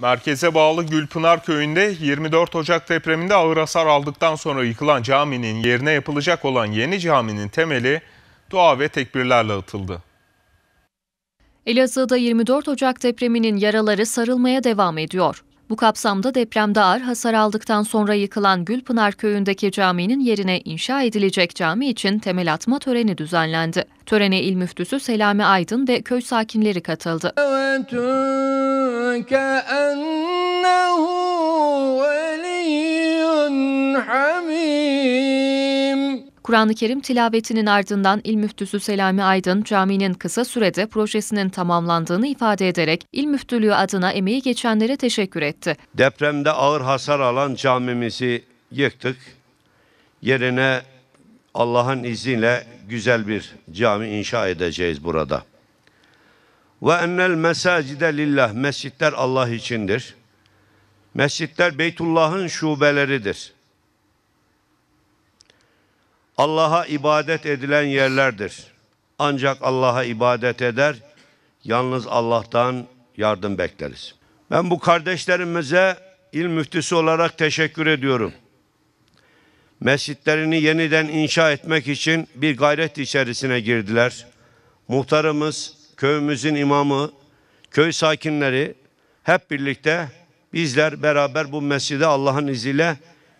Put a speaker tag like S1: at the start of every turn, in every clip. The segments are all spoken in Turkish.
S1: Merkeze bağlı Gülpınar Köyü'nde 24 Ocak depreminde ağır hasar aldıktan sonra yıkılan caminin yerine yapılacak olan yeni caminin temeli dua ve tekbirlerle atıldı. Elazığ'da 24 Ocak depreminin yaraları sarılmaya devam ediyor. Bu kapsamda depremde ağır hasar aldıktan sonra yıkılan Gülpınar Köyü'ndeki caminin yerine inşa edilecek cami için temel atma töreni düzenlendi. Törene il müftüsü Selami Aydın ve köy sakinleri katıldı. Evet. كأنه ولي حميم Kur'an-ı Kerim tilavetinin ardından İl Müftüsü Selami Aydın, caminin kısa sürede projesinin tamamlandığını ifade ederek İl Müftülüğü adına emeği geçenlere teşekkür etti.
S2: Depremde ağır hasar alan camimizi yıktık. Yerine Allah'ın izniyle güzel bir cami inşa edeceğiz burada. Ve ennel mesacide lillah. Mescitler Allah içindir. Mescitler Beytullah'ın şubeleridir. Allah'a ibadet edilen yerlerdir. Ancak Allah'a ibadet eder, yalnız Allah'tan yardım bekleriz. Ben bu kardeşlerimize il müftüsü olarak teşekkür ediyorum. Mescitlerini yeniden inşa etmek için bir gayret içerisine girdiler. Muhtarımız köyümüzün imamı, köy sakinleri hep birlikte bizler beraber bu mescidi Allah'ın izniyle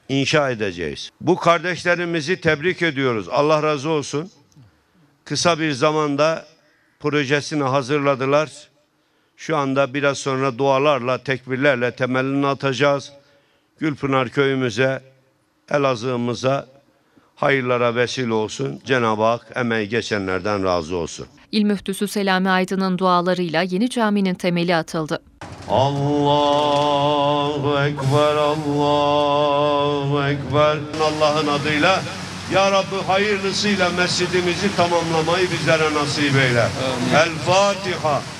S2: inşa edeceğiz. Bu kardeşlerimizi tebrik ediyoruz. Allah razı olsun. Kısa bir zamanda projesini hazırladılar. Şu anda biraz sonra dualarla, tekbirlerle temelini atacağız. Gülpınar köyümüze, Elazığ'ımıza hayırlara vesile olsun. Cenab-ı Hak emeği geçenlerden razı olsun.
S1: İl müftüsü Selami Aydın'ın dualarıyla yeni caminin temeli atıldı.
S2: Allahu Ekber, Allahu Ekber. Allah'ın adıyla ya Rabbi hayırlısıyla mescidimizi tamamlamayı bizlere nasip eyle. El Fatiha.